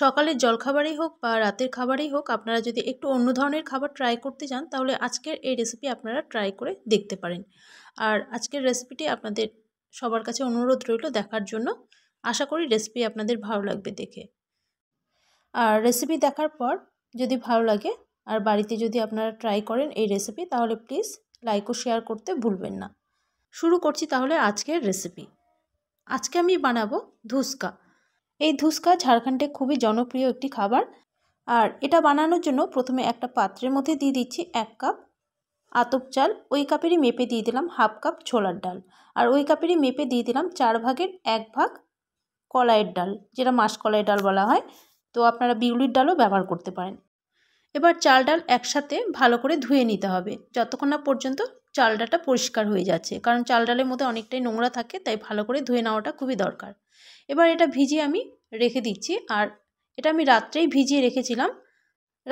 সকালের জলখাবারই হোক বা রাতের খাবারই হোক আপনারা যদি একটু অন্য ধরনের খাবার ট্রাই করতে চান তাহলে আজকের এই রেসিপি আপনারা ট্রাই করে দেখতে পারেন আর আজকের রেসিপিটি আপনাদের সবার কাছে অনুরোধ রইল দেখার জন্য আশা করি রেসিপি আপনাদের ভালো লাগবে দেখে আর রেসিপি দেখার পর যদি ভালো লাগে আর বাড়িতে যদি আপনারা ট্রাই করেন এই রেসিপি তাহলে প্লিজ লাইক ও শেয়ার করতে ভুলবেন না শুরু করছি তাহলে আজকের রেসিপি আজকে আমি বানাবো ধুসকা এই ধুসকা ঝাড়খণ্ডে খুবই জনপ্রিয় একটি খাবার আর এটা বানানোর জন্য প্রথমে একটা পাত্রের মধ্যে দিয়ে দিচ্ছি এক কাপ আতপ চাল ওই কাপেরই মেপে দিয়ে দিলাম হাফ কাপ ছোলার ডাল আর ওই কাপেরই মেপে দিয়ে দিলাম চার ভাগের এক ভাগ কলাইয়ের ডাল যেটা মাস কলাইয়ের ডাল বলা হয় তো আপনারা বিউলির ডালও ব্যবহার করতে পারেন এবার চাল ডাল একসাথে ভালো করে ধুয়ে নিতে হবে যতক্ষণ না পর্যন্ত চাল পরিষ্কার হয়ে যাচ্ছে কারণ চাল ডালের মধ্যে অনেকটাই নোংরা থাকে তাই ভালো করে ধুয়ে নেওয়াটা খুবই দরকার এবার এটা ভিজিয়ে আমি রেখে দিচ্ছি আর এটা আমি রাত্রেই ভিজিয়ে রেখেছিলাম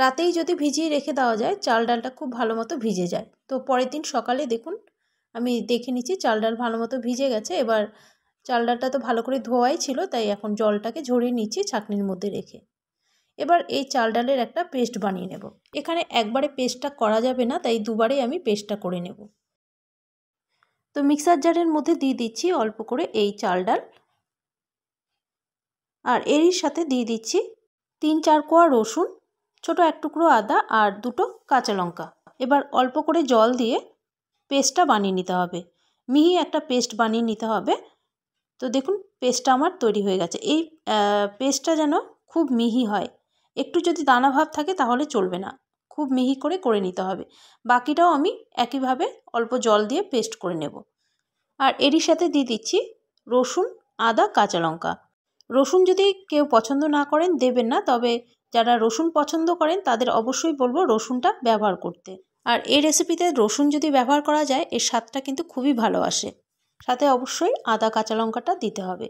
রাতেই যদি ভিজিয়ে রেখে দেওয়া যায় চাল ডালটা খুব ভালো মতো ভিজে যায় তো পরের দিন সকালে দেখুন আমি দেখে নিচ্ছি চাল ডাল ভালো মতো ভিজে গেছে এবার চাল ডালটা তো ভালো করে ধোয়াই ছিল তাই এখন জলটাকে ঝরিয়ে নিচ্ছি ছাকনির মধ্যে রেখে এবার এই চাল ডালের একটা পেস্ট বানিয়ে নেব এখানে একবারে পেস্টটা করা যাবে না তাই দুবারে আমি পেস্টটা করে নেব তো মিক্সার জারের মধ্যে দিয়ে দিচ্ছি অল্প করে এই চাল ডাল আর এরই সাথে দিয়ে দিচ্ছি তিন চার কোয়া রসুন ছোট এক টুকরো আদা আর দুটো কাঁচা লঙ্কা এবার অল্প করে জল দিয়ে পেস্টটা বানিয়ে নিতে হবে মিহি একটা পেস্ট বানিয়ে নিতে হবে তো দেখুন পেস্টটা আমার তৈরি হয়ে গেছে এই পেস্টটা যেন খুব মিহি হয় একটু যদি দানা ভাব থাকে তাহলে চলবে না খুব মিহি করে করে নিতে হবে বাকিটাও আমি একইভাবে অল্প জল দিয়ে পেস্ট করে নেব আর এরই সাথে দিয়ে দিচ্ছি রসুন আদা কাঁচা লঙ্কা রসুন যদি কেউ পছন্দ না করেন দেবেন না তবে যারা রসুন পছন্দ করেন তাদের অবশ্যই বলবো রসুনটা ব্যবহার করতে আর এই রেসিপিতে রসুন যদি ব্যবহার করা যায় এর স্বাদটা কিন্তু খুবই ভালো আসে সাথে অবশ্যই আদা কাঁচা লঙ্কাটা দিতে হবে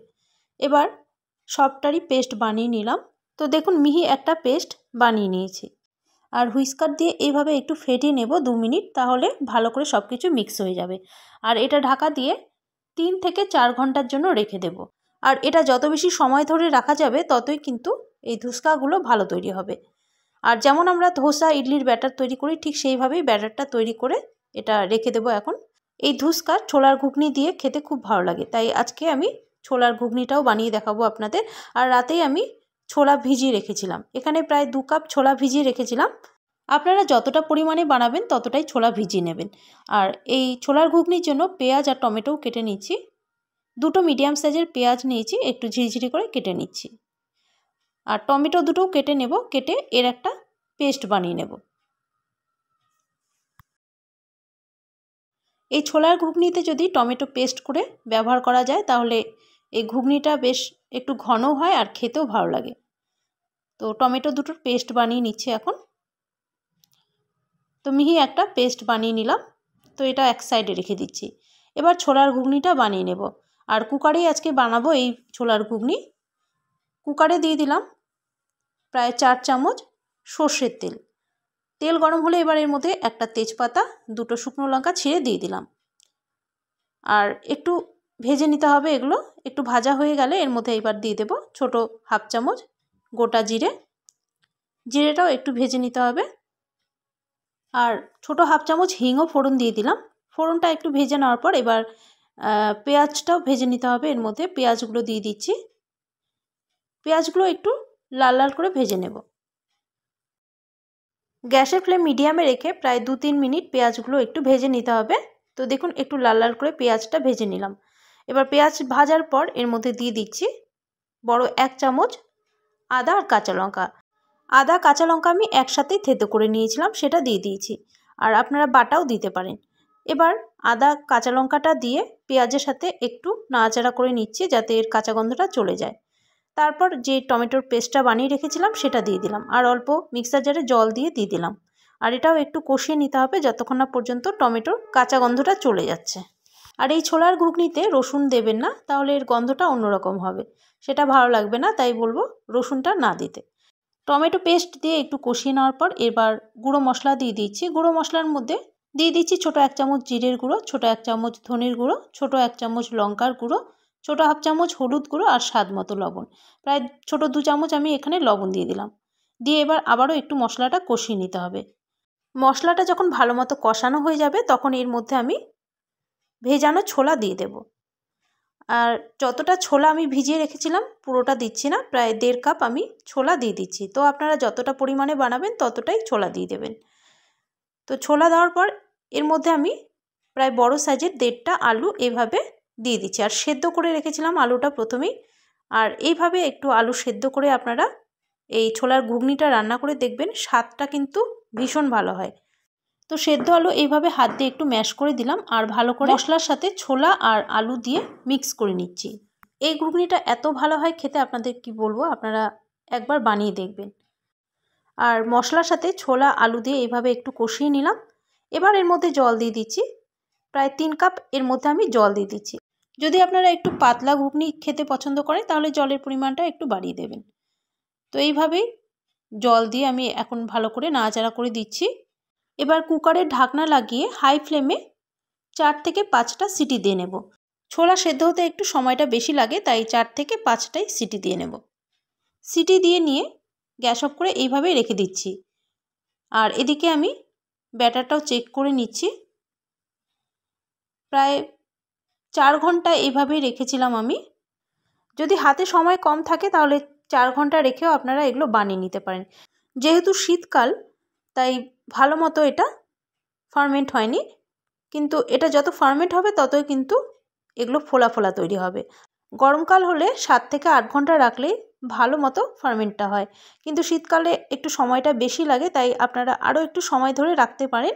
এবার সবটারই পেস্ট বানিয়ে নিলাম তো দেখুন মিহি একটা পেস্ট বানিয়ে নিয়েছি আর হুইস্কার দিয়ে এইভাবে একটু ফেটিয়ে নেব দু মিনিট তাহলে ভালো করে সব কিছু মিক্স হয়ে যাবে আর এটা ঢাকা দিয়ে তিন থেকে চার ঘন্টার জন্য রেখে দেব আর এটা যত বেশি সময় ধরে রাখা যাবে ততই কিন্তু এই ধুসকাগুলো ভালো তৈরি হবে আর যেমন আমরা ধোসা ইডলির ব্যাটার তৈরি করি ঠিক সেইভাবেই ব্যাটারটা তৈরি করে এটা রেখে দেব এখন এই ধুসকা ছোলার ঘুগনি দিয়ে খেতে খুব ভালো লাগে তাই আজকে আমি ছোলার ঘুগনিটাও বানিয়ে দেখাবো আপনাদের আর রাতেই আমি ছোলা ভিজিয়ে রেখেছিলাম এখানে প্রায় দু কাপ ছোলা ভিজিয়ে রেখেছিলাম আপনারা যতটা পরিমাণে বানাবেন ততটাই ছোলা ভিজিয়ে নেবেন আর এই ছোলার ঘুগনির জন্য পেঁয়াজ আর টমেটোও কেটে নিচ্ছি দুটো মিডিয়াম সাইজের পেঁয়াজ নিয়েছি একটু ঝিরিঝিরি করে কেটে নিচ্ছি আর টমেটো দুটোও কেটে নেব কেটে এর একটা পেস্ট বানিয়ে নেব এই ছোলার ঘুগনিতে যদি টমেটো পেস্ট করে ব্যবহার করা যায় তাহলে এই ঘুগনিটা বেশ একটু ঘন হয় আর খেতেও ভালো লাগে তো টমেটো দুটোর পেস্ট বানিয়ে নিচ্ছে এখন তো মিহি একটা পেস্ট বানিয়ে নিলাম তো এটা এক সাইডে রেখে দিচ্ছি এবার ছোলার ঘুগনিটা বানিয়ে নেব আর কুকারেই আজকে বানাবো এই ছোলার ঘুগনি কুকারে দিয়ে দিলাম প্রায় চার চামচ সর্ষের তেল তেল গরম হলে এবার এর মধ্যে একটা তেজপাতা দুটো শুকনো লঙ্কা ছিঁড়ে দিয়ে দিলাম আর একটু ভেজে নিতে হবে এগুলো একটু ভাজা হয়ে গেলে এর মধ্যে এবার দিয়ে দেব ছোট হাফ চামচ গোটা জিরে জিরেটাও একটু ভেজে নিতে হবে আর ছোট হাফ চামচ হিংও ফোড়ন দিয়ে দিলাম ফোড়নটা একটু ভেজে নেওয়ার পর এবার পেঁয়াজটাও ভেজে নিতে হবে এর মধ্যে পেঁয়াজগুলো দিয়ে দিচ্ছি পেঁয়াজগুলো একটু লাল লাল করে ভেজে নেব গ্যাসের ফ্লেম মিডিয়ামে রেখে প্রায় দু তিন মিনিট পেঁয়াজগুলো একটু ভেজে নিতে হবে তো দেখুন একটু লাল লাল করে পেঁয়াজটা ভেজে নিলাম এবার পেঁয়াজ ভাজার পর এর মধ্যে দিয়ে দিচ্ছি বড় এক চামচ আদা আর কাঁচা লঙ্কা আদা কাঁচা লঙ্কা আমি একসাথেই থেতো করে নিয়েছিলাম সেটা দিয়ে দিয়েছি আর আপনারা বাটাও দিতে পারেন এবার আদা কাঁচা লঙ্কাটা দিয়ে পেঁয়াজের সাথে একটু নাড়াচাড়া করে নিচ্ছি যাতে এর কাঁচা গন্ধটা চলে যায় তারপর যে টমেটোর পেস্টটা বানিয়ে রেখেছিলাম সেটা দিয়ে দিলাম আর অল্প মিক্সার জারে জল দিয়ে দিয়ে দিলাম আর এটাও একটু কষিয়ে নিতে হবে যতক্ষণ না পর্যন্ত টমেটোর কাঁচা গন্ধটা চলে যাচ্ছে আর এই ছোলার ঘুগনিতে রসুন দেবেন না তাহলে এর গন্ধটা অন্যরকম হবে সেটা ভালো লাগবে না তাই বলবো রসুনটা না দিতে টমেটো পেস্ট দিয়ে একটু কষিয়ে নেওয়ার পর এবার গুঁড়ো মশলা দিয়ে দিচ্ছি গুঁড়ো মশলার মধ্যে দিয়ে দিচ্ছি ছোটো এক চামচ জিরের গুঁড়ো ছোটো এক চামচ ধনির গুঁড়ো ছোটো এক চামচ লঙ্কার গুঁড়ো ছোটো হাফ চামচ হলুদ গুঁড়ো আর স্বাদ মতো লবণ প্রায় ছোটো দু চামচ আমি এখানে লবণ দিয়ে দিলাম দিয়ে এবার আবারও একটু মশলাটা কষিয়ে নিতে হবে মশলাটা যখন ভালো মতো কষানো হয়ে যাবে তখন এর মধ্যে আমি ভেজানো ছোলা দিয়ে দেব আর যতটা ছোলা আমি ভিজিয়ে রেখেছিলাম পুরোটা দিচ্ছি না প্রায় দেড় কাপ আমি ছোলা দিয়ে দিচ্ছি তো আপনারা যতটা পরিমাণে বানাবেন ততটাই ছোলা দিয়ে দেবেন তো ছোলা দেওয়ার পর এর মধ্যে আমি প্রায় বড় সাইজের দেড়টা আলু এভাবে দিয়ে দিচ্ছি আর সেদ্ধ করে রেখেছিলাম আলুটা প্রথমেই আর এইভাবে একটু আলু সেদ্ধ করে আপনারা এই ছোলার ঘুগনিটা রান্না করে দেখবেন স্বাদটা কিন্তু ভীষণ ভালো হয় তো সেদ্ধ আলু এইভাবে হাত দিয়ে একটু ম্যাশ করে দিলাম আর ভালো করে মশলার সাথে ছোলা আর আলু দিয়ে মিক্স করে নিচ্ছি এই ঘুগনিটা এত ভালো হয় খেতে আপনাদের কি বলবো আপনারা একবার বানিয়ে দেখবেন আর মশলার সাথে ছোলা আলু দিয়ে এইভাবে একটু কষিয়ে নিলাম এবার এর মধ্যে জল দিয়ে দিচ্ছি প্রায় তিন কাপ এর মধ্যে আমি জল দিয়ে দিচ্ছি যদি আপনারা একটু পাতলা ঘুগনি খেতে পছন্দ করেন তাহলে জলের পরিমাণটা একটু বাড়িয়ে দেবেন তো এইভাবেই জল দিয়ে আমি এখন ভালো করে নাড়াচাড়া করে দিচ্ছি এবার কুকারের ঢাকনা লাগিয়ে হাই ফ্লেমে চার থেকে পাঁচটা সিটি দিয়ে নেব ছোলা সেদ্ধ হতে একটু সময়টা বেশি লাগে তাই চার থেকে পাঁচটাই সিটি দিয়ে নেব সিটি দিয়ে নিয়ে গ্যাস অফ করে এইভাবে রেখে দিচ্ছি আর এদিকে আমি ব্যাটারটাও চেক করে নিচ্ছি প্রায় চার ঘন্টা এইভাবেই রেখেছিলাম আমি যদি হাতে সময় কম থাকে তাহলে চার ঘন্টা রেখেও আপনারা এগুলো বানিয়ে নিতে পারেন যেহেতু শীতকাল তাই ভালো মতো এটা ফার্মেন্ট হয়নি কিন্তু এটা যত ফার্মেন্ট হবে ততই কিন্তু এগুলো ফোলা ফোলা তৈরি হবে গরমকাল হলে সাত থেকে আট ঘন্টা রাখলেই ভালো মতো ফার্মেন্টটা হয় কিন্তু শীতকালে একটু সময়টা বেশি লাগে তাই আপনারা আরও একটু সময় ধরে রাখতে পারেন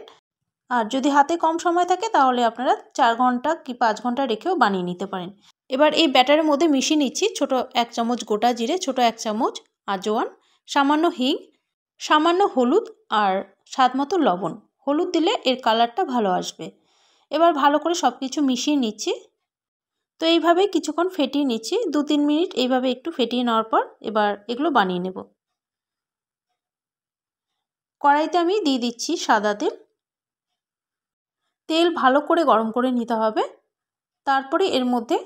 আর যদি হাতে কম সময় থাকে তাহলে আপনারা চার ঘন্টা কি পাঁচ ঘন্টা রেখেও বানিয়ে নিতে পারেন এবার এই ব্যাটারের মধ্যে মিশিয়ে নিচ্ছি ছোট এক চামচ গোটা জিরে ছোট এক চামচ আজোয়ান সামান্য হিং সামান্য হলুদ আর স্বাদ মতো লবণ হলুদ দিলে এর কালারটা ভালো আসবে এবার ভালো করে সব কিছু মিশিয়ে নিচ্ছি তো এইভাবে কিছুক্ষণ ফেটিয়ে নিচ্ছি দু তিন মিনিট এইভাবে একটু ফেটিয়ে নেওয়ার পর এবার এগুলো বানিয়ে নেব কড়াইতে আমি দিয়ে দিচ্ছি সাদা তেল তেল ভালো করে গরম করে নিতে হবে তারপরে এর মধ্যে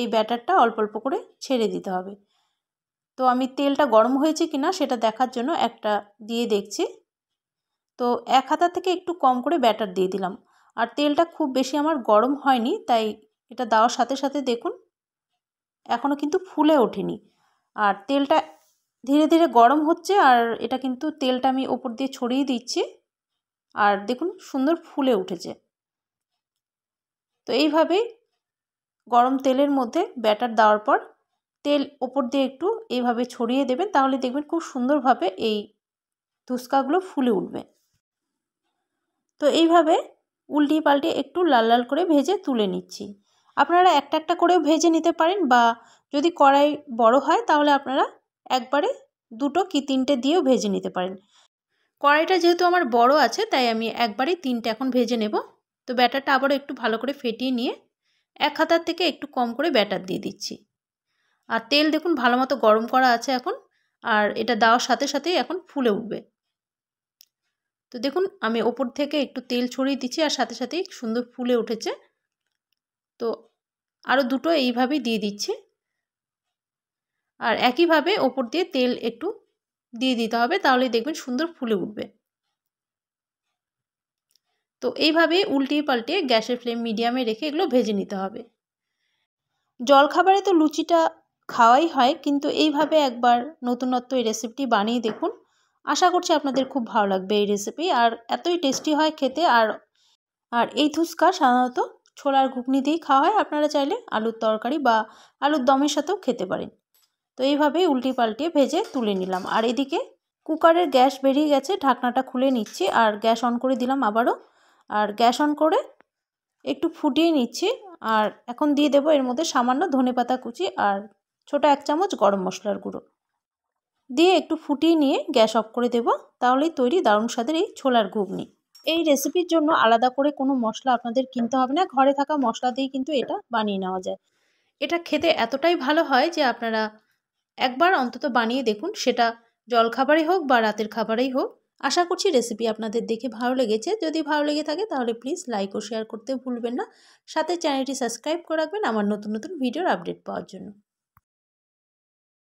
এই ব্যাটারটা অল্প অল্প করে ছেড়ে দিতে হবে তো আমি তেলটা গরম হয়েছে কিনা সেটা দেখার জন্য একটা দিয়ে দেখছি তো এক হাতা থেকে একটু কম করে ব্যাটার দিয়ে দিলাম আর তেলটা খুব বেশি আমার গরম হয়নি তাই এটা দেওয়ার সাথে সাথে দেখুন এখনও কিন্তু ফুলে ওঠেনি আর তেলটা ধীরে ধীরে গরম হচ্ছে আর এটা কিন্তু তেলটা আমি ওপর দিয়ে ছড়িয়ে দিচ্ছি আর দেখুন সুন্দর ফুলে উঠেছে তো এইভাবেই গরম তেলের মধ্যে ব্যাটার দেওয়ার পর তেল ওপর দিয়ে একটু এইভাবে ছড়িয়ে দেবেন তাহলে দেখবেন খুব সুন্দরভাবে এই ধুসকাগুলো ফুলে উঠবে তো এইভাবে উল্টি পাল্টে একটু লাল লাল করে ভেজে তুলে নিচ্ছি আপনারা একটা একটা করেও ভেজে নিতে পারেন বা যদি কড়াই বড় হয় তাহলে আপনারা একবারে দুটো কি তিনটে দিয়েও ভেজে নিতে পারেন কড়াইটা যেহেতু আমার বড় আছে তাই আমি একবারে তিনটে এখন ভেজে নেব তো ব্যাটারটা আবারও একটু ভালো করে ফেটিয়ে নিয়ে এক হাতার থেকে একটু কম করে ব্যাটার দিয়ে দিচ্ছি আর তেল দেখুন ভালো মতো গরম করা আছে এখন আর এটা দেওয়ার সাথে সাথেই এখন ফুলে উঠবে তো দেখুন আমি ওপর থেকে একটু তেল ছড়িয়ে দিচ্ছি আর সাথে সাথেই সুন্দর ফুলে উঠেছে তো আরও দুটো এইভাবেই দিয়ে দিচ্ছি আর একইভাবে ওপর দিয়ে তেল একটু দিয়ে দিতে হবে তাহলে দেখবেন সুন্দর ফুলে উঠবে তো এইভাবে উল্টিয়ে পাল্টিয়ে গ্যাসের ফ্লেম মিডিয়ামে রেখে এগুলো ভেজে নিতে হবে জলখাবারে তো লুচিটা খাওয়াই হয় কিন্তু এইভাবে একবার নতুনত্ব এই রেসিপিটি বানিয়ে দেখুন আশা করছি আপনাদের খুব ভালো লাগবে এই রেসিপি আর এতই টেস্টি হয় খেতে আর আর এই ধুসকা সাধারণত ছোলার ঘুগনি দিয়েই খাওয়া হয় আপনারা চাইলে আলুর তরকারি বা আলুর দমের সাথেও খেতে পারেন তো এইভাবেই উল্টি পাল্টিয়ে ভেজে তুলে নিলাম আর এদিকে কুকারের গ্যাস বেরিয়ে গেছে ঢাকনাটা খুলে নিচ্ছি আর গ্যাস অন করে দিলাম আবারও আর গ্যাস অন করে একটু ফুটিয়ে নিচ্ছি আর এখন দিয়ে দেবো এর মধ্যে সামান্য ধনে পাতা কুচি আর ছোটো এক চামচ গরম মশলার গুঁড়ো দিয়ে একটু ফুটিয়ে নিয়ে গ্যাস অফ করে দেব তাহলেই তৈরি দারুণ স্বাদের এই ছোলার ঘুগনি এই রেসিপির জন্য আলাদা করে কোনো মশলা আপনাদের কিনতে হবে না ঘরে থাকা মশলা দিয়ে কিন্তু এটা বানিয়ে নেওয়া যায় এটা খেতে এতটাই ভালো হয় যে আপনারা একবার অন্তত বানিয়ে দেখুন সেটা জলখাবারে হোক বা রাতের খাবারেই হোক আশা করছি রেসিপি আপনাদের দেখে ভালো লেগেছে যদি ভালো লেগে থাকে তাহলে প্লিজ লাইক ও শেয়ার করতে ভুলবেন না সাথে চ্যানেলটি সাবস্ক্রাইব করে রাখবেন আমার নতুন নতুন ভিডিওর আপডেট পাওয়ার জন্য